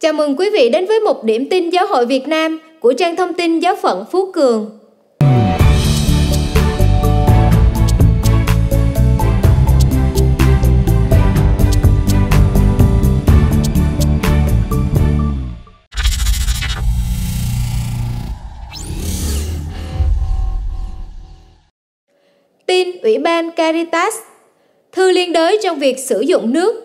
Chào mừng quý vị đến với một điểm tin giáo hội Việt Nam của trang thông tin giáo phận Phú Cường. Tin Ủy ban Caritas Thư liên đới trong việc sử dụng nước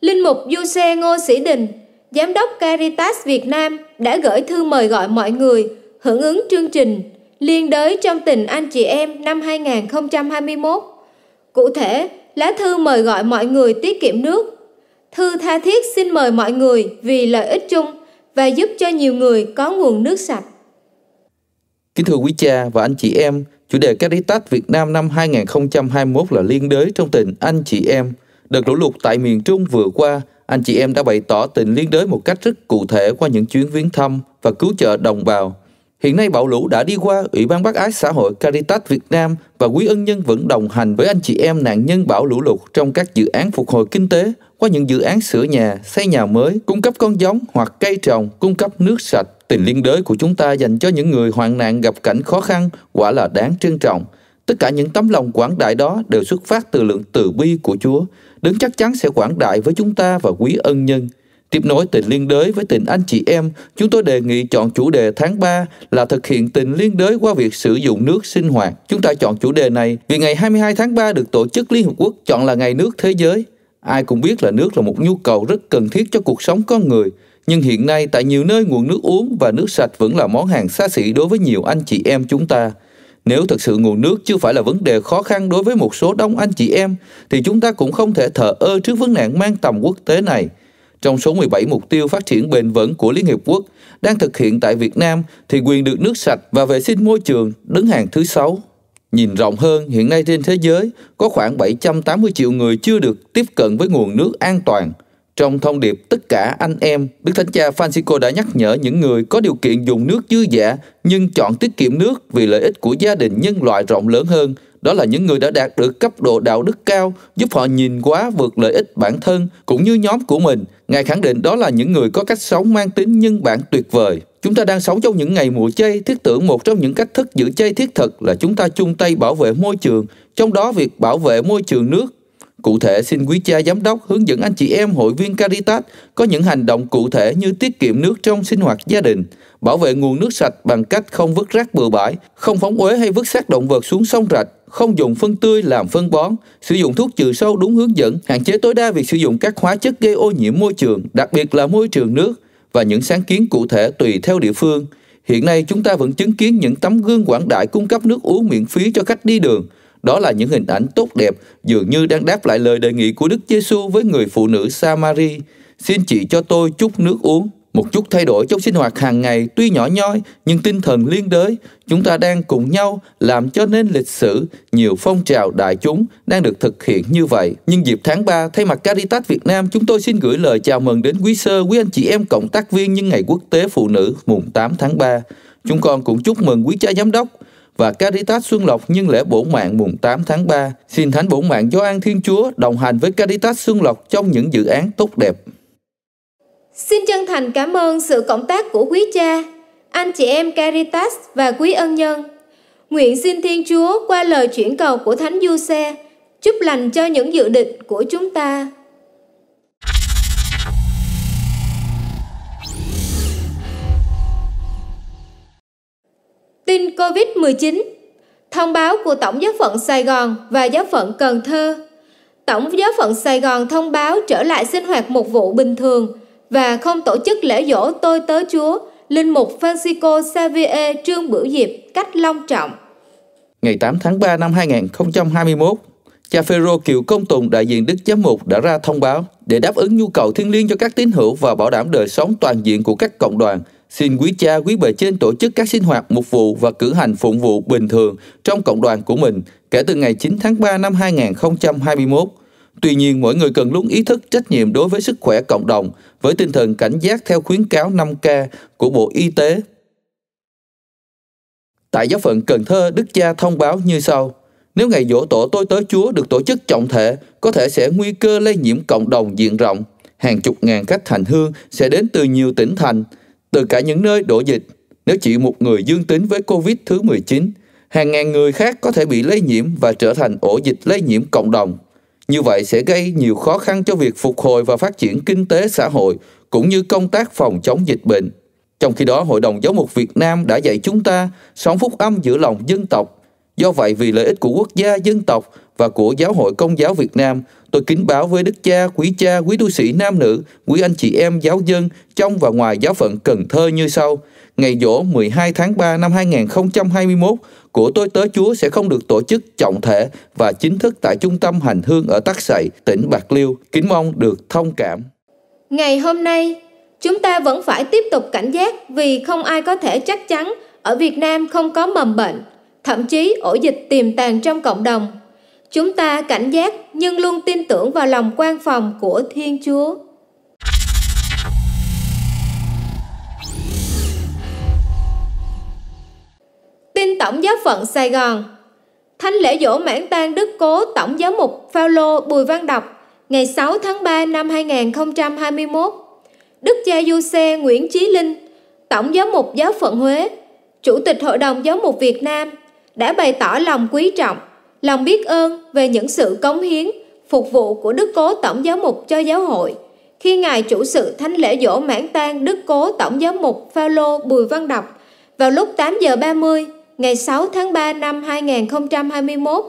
Linh mục Du Xe Ngô Sĩ Đình Giám đốc Caritas Việt Nam đã gửi thư mời gọi mọi người hưởng ứng chương trình Liên đới trong tình anh chị em năm 2021. Cụ thể, lá thư mời gọi mọi người tiết kiệm nước. Thư tha thiết xin mời mọi người vì lợi ích chung và giúp cho nhiều người có nguồn nước sạch. Kính thưa quý cha và anh chị em, chủ đề Caritas Việt Nam năm 2021 là liên đới trong tình anh chị em. Đợt lũ lụt tại miền Trung vừa qua anh chị em đã bày tỏ tình liên đới một cách rất cụ thể qua những chuyến viếng thăm và cứu trợ đồng bào. Hiện nay bão lũ đã đi qua, Ủy ban Bác ái xã hội Caritas Việt Nam và Quý ân nhân vẫn đồng hành với anh chị em nạn nhân bão lũ lụt trong các dự án phục hồi kinh tế qua những dự án sửa nhà, xây nhà mới, cung cấp con giống hoặc cây trồng, cung cấp nước sạch. Tình liên đới của chúng ta dành cho những người hoạn nạn gặp cảnh khó khăn quả là đáng trân trọng. Tất cả những tấm lòng quảng đại đó đều xuất phát từ lượng từ bi của Chúa. đứng chắc chắn sẽ quảng đại với chúng ta và quý ân nhân. Tiếp nối tình liên đới với tình anh chị em, chúng tôi đề nghị chọn chủ đề tháng 3 là thực hiện tình liên đới qua việc sử dụng nước sinh hoạt. Chúng ta chọn chủ đề này vì ngày 22 tháng 3 được Tổ chức Liên Hợp Quốc chọn là ngày nước thế giới. Ai cũng biết là nước là một nhu cầu rất cần thiết cho cuộc sống con người. Nhưng hiện nay tại nhiều nơi nguồn nước uống và nước sạch vẫn là món hàng xa xỉ đối với nhiều anh chị em chúng ta. Nếu thực sự nguồn nước chưa phải là vấn đề khó khăn đối với một số đông anh chị em, thì chúng ta cũng không thể thờ ơ trước vấn nạn mang tầm quốc tế này. Trong số 17 mục tiêu phát triển bền vững của Liên Hiệp Quốc đang thực hiện tại Việt Nam thì quyền được nước sạch và vệ sinh môi trường đứng hàng thứ 6. Nhìn rộng hơn, hiện nay trên thế giới có khoảng 780 triệu người chưa được tiếp cận với nguồn nước an toàn – trong thông điệp Tất cả anh em, Đức Thánh Cha Francisco đã nhắc nhở những người có điều kiện dùng nước dư dả nhưng chọn tiết kiệm nước vì lợi ích của gia đình nhân loại rộng lớn hơn. Đó là những người đã đạt được cấp độ đạo đức cao, giúp họ nhìn quá vượt lợi ích bản thân cũng như nhóm của mình. Ngài khẳng định đó là những người có cách sống mang tính nhân bản tuyệt vời. Chúng ta đang sống trong những ngày mùa chay, thiết tưởng một trong những cách thức giữ chay thiết thực là chúng ta chung tay bảo vệ môi trường, trong đó việc bảo vệ môi trường nước Cụ thể xin quý cha giám đốc hướng dẫn anh chị em hội viên Caritas có những hành động cụ thể như tiết kiệm nước trong sinh hoạt gia đình, bảo vệ nguồn nước sạch bằng cách không vứt rác bừa bãi, không phóng uế hay vứt xác động vật xuống sông rạch, không dùng phân tươi làm phân bón, sử dụng thuốc trừ sâu đúng hướng dẫn, hạn chế tối đa việc sử dụng các hóa chất gây ô nhiễm môi trường, đặc biệt là môi trường nước và những sáng kiến cụ thể tùy theo địa phương. Hiện nay chúng ta vẫn chứng kiến những tấm gương quảng đại cung cấp nước uống miễn phí cho khách đi đường – đó là những hình ảnh tốt đẹp dường như đang đáp lại lời đề nghị của Đức Giêsu với người phụ nữ Samari. Xin chị cho tôi chút nước uống. Một chút thay đổi trong sinh hoạt hàng ngày tuy nhỏ nhoi nhưng tinh thần liên đới, chúng ta đang cùng nhau làm cho nên lịch sử, nhiều phong trào đại chúng đang được thực hiện như vậy. Nhưng dịp tháng 3, thay mặt Caritas Việt Nam, chúng tôi xin gửi lời chào mừng đến quý sơ, quý anh chị em cộng tác viên nhân ngày quốc tế phụ nữ mùng 8 tháng 3. Chúng con cũng chúc mừng quý cha giám đốc, và Caritas Xuân Lộc nhân lễ bổ mạng mùng 8 tháng 3. Xin Thánh bổ mạng cho an Thiên Chúa đồng hành với Caritas Xuân Lộc trong những dự án tốt đẹp. Xin chân thành cảm ơn sự cộng tác của quý cha, anh chị em Caritas và quý ân nhân. Nguyện xin Thiên Chúa qua lời chuyển cầu của Thánh Du Xe, chúc lành cho những dự định của chúng ta. tin COVID-19, thông báo của Tổng giáo phận Sài Gòn và giáo phận Cần Thơ. Tổng giáo phận Sài Gòn thông báo trở lại sinh hoạt một vụ bình thường và không tổ chức lễ dỗ tôi tớ Chúa, Linh mục Francisco Xavier Trương Bửu Diệp cách long trọng. Ngày 8 tháng 3 năm 2021, cha Phêrô Kiều Công Tùng đại diện Đức Giám mục đã ra thông báo để đáp ứng nhu cầu thiêng liêng cho các tín hữu và bảo đảm đời sống toàn diện của các cộng đoàn Xin quý cha, quý bề trên tổ chức các sinh hoạt mục vụ và cử hành phụng vụ bình thường trong cộng đoàn của mình kể từ ngày 9 tháng 3 năm 2021. Tuy nhiên, mỗi người cần luôn ý thức trách nhiệm đối với sức khỏe cộng đồng với tinh thần cảnh giác theo khuyến cáo 5K của Bộ Y tế. Tại giáo phận Cần Thơ, Đức Cha thông báo như sau. Nếu ngày dỗ tổ tôi tới Chúa được tổ chức trọng thể, có thể sẽ nguy cơ lây nhiễm cộng đồng diện rộng. Hàng chục ngàn khách hành hương sẽ đến từ nhiều tỉnh thành – từ cả những nơi đổ dịch. Nếu chỉ một người dương tính với COVID thứ 19, hàng ngàn người khác có thể bị lây nhiễm và trở thành ổ dịch lây nhiễm cộng đồng. Như vậy sẽ gây nhiều khó khăn cho việc phục hồi và phát triển kinh tế xã hội cũng như công tác phòng chống dịch bệnh. Trong khi đó, Hội đồng Giáo mục Việt Nam đã dạy chúng ta sống phúc âm giữa lòng dân tộc Do vậy vì lợi ích của quốc gia, dân tộc và của Giáo hội Công giáo Việt Nam, tôi kính báo với Đức Cha, quý cha, quý tu sĩ nam nữ, quý anh chị em giáo dân trong và ngoài giáo phận Cần Thơ như sau. Ngày dỗ 12 tháng 3 năm 2021 của tôi tớ Chúa sẽ không được tổ chức trọng thể và chính thức tại trung tâm hành hương ở Tắc Sậy, tỉnh Bạc Liêu. Kính mong được thông cảm. Ngày hôm nay, chúng ta vẫn phải tiếp tục cảnh giác vì không ai có thể chắc chắn ở Việt Nam không có mầm bệnh thậm chí ổ dịch tiềm tàng trong cộng đồng. Chúng ta cảnh giác nhưng luôn tin tưởng vào lòng quan phòng của Thiên Chúa. Tin Tổng giáo phận Sài Gòn Thánh lễ dỗ mãn tang Đức Cố Tổng giáo mục Phaolô Bùi Văn Đọc ngày 6 tháng 3 năm 2021. Đức cha Du Xe Nguyễn Chí Linh, Tổng giáo mục giáo phận Huế, Chủ tịch Hội đồng Giáo mục Việt Nam đã bày tỏ lòng quý trọng, lòng biết ơn về những sự cống hiến, phục vụ của Đức Cố Tổng Giáo mục cho giáo hội. Khi Ngài chủ sự thánh lễ dỗ mãn tang Đức Cố Tổng Giáo mục Phaolô Bùi Văn Đọc vào lúc 8 giờ 30 ngày 6 tháng 3 năm 2021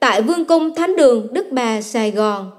tại Vương cung Thánh đường Đức Bà Sài Gòn.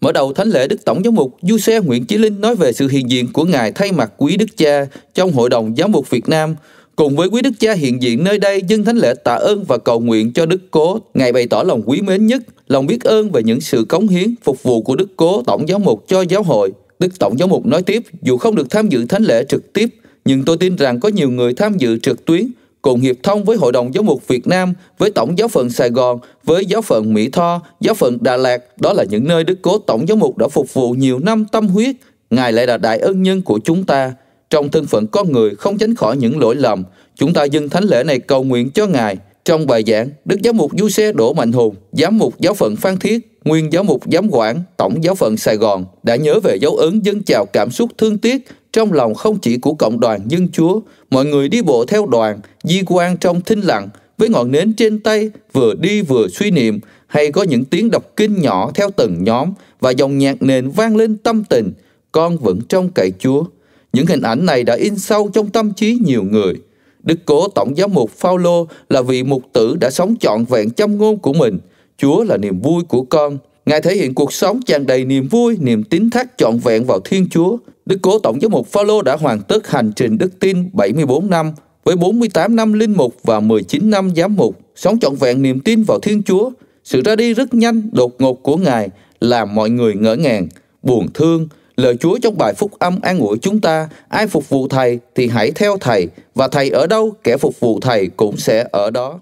Mở đầu thánh lễ Đức Tổng Giám mục Du Xe Nguyễn Chí Linh nói về sự hiện diện của Ngài thay mặt quý Đức Cha trong Hội đồng Giám mục Việt Nam – Cùng với quý đức cha hiện diện nơi đây dân thánh lễ tạ ơn và cầu nguyện cho đức cố, ngài bày tỏ lòng quý mến nhất, lòng biết ơn về những sự cống hiến, phục vụ của đức cố tổng giáo mục cho giáo hội. Đức tổng giáo mục nói tiếp, dù không được tham dự thánh lễ trực tiếp, nhưng tôi tin rằng có nhiều người tham dự trực tuyến cùng hiệp thông với Hội đồng Giáo mục Việt Nam, với Tổng giáo phận Sài Gòn, với giáo phận Mỹ Tho, giáo phận Đà Lạt, đó là những nơi Đức Cố Tổng giáo mục đã phục vụ nhiều năm tâm huyết. Ngài lại là đại ân nhân của chúng ta. Trong thân phận con người không tránh khỏi những lỗi lầm, chúng ta dâng thánh lễ này cầu nguyện cho Ngài. Trong bài giảng, Đức Giám mục Du Xe Đỗ Mạnh Hùng, Giám mục Giáo phận Phan Thiết, Nguyên Giám mục Giám quản, Tổng Giáo phận Sài Gòn đã nhớ về dấu ấn dân chào cảm xúc thương tiếc trong lòng không chỉ của cộng đoàn dân chúa, mọi người đi bộ theo đoàn, di quan trong thinh lặng, với ngọn nến trên tay, vừa đi vừa suy niệm, hay có những tiếng đọc kinh nhỏ theo từng nhóm và dòng nhạc nền vang lên tâm tình, con vẫn trong cậy Chúa. Những hình ảnh này đã in sâu trong tâm trí nhiều người. Đức cố tổng giám mục Phaolô là vị mục tử đã sống trọn vẹn châm ngôn của mình. Chúa là niềm vui của con. Ngài thể hiện cuộc sống tràn đầy niềm vui, niềm tín thác trọn vẹn vào Thiên Chúa. Đức cố tổng giám mục Phaolô đã hoàn tất hành trình đức tin 74 năm với 48 năm linh mục và 19 năm giám mục, sống trọn vẹn niềm tin vào Thiên Chúa. Sự ra đi rất nhanh, đột ngột của Ngài làm mọi người ngỡ ngàng, buồn thương Lời Chúa trong bài phúc âm an ủi chúng ta, ai phục vụ Thầy thì hãy theo Thầy, và Thầy ở đâu, kẻ phục vụ Thầy cũng sẽ ở đó.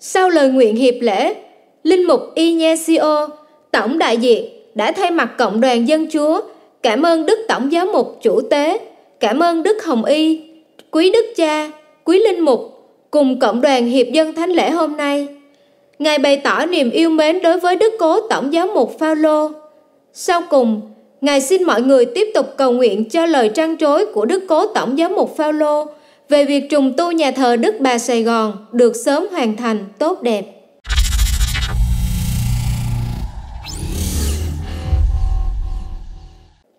Sau lời nguyện hiệp lễ, Linh Mục Inesio, Tổng đại diện, đã thay mặt Cộng đoàn Dân Chúa cảm ơn Đức Tổng Giáo mục Chủ tế, cảm ơn Đức Hồng Y, Quý Đức Cha, Quý Linh Mục cùng Cộng đoàn Hiệp dân Thánh lễ hôm nay. Ngài bày tỏ niềm yêu mến đối với Đức Cố Tổng Giáo mục Phaolô. Sau cùng, Ngài xin mọi người tiếp tục cầu nguyện cho lời trăn trối của Đức Cố Tổng Giám mục Phaolô về việc trùng tu nhà thờ Đức Bà Sài Gòn được sớm hoàn thành tốt đẹp.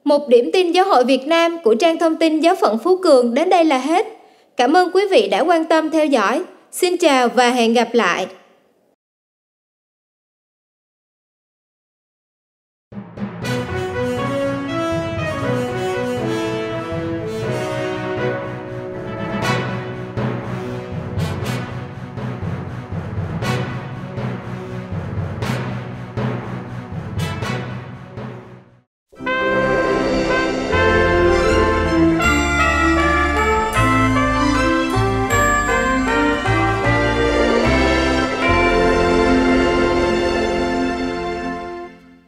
Một điểm tin giáo hội Việt Nam của trang thông tin giáo phận Phú Cường đến đây là hết. Cảm ơn quý vị đã quan tâm theo dõi. Xin chào và hẹn gặp lại.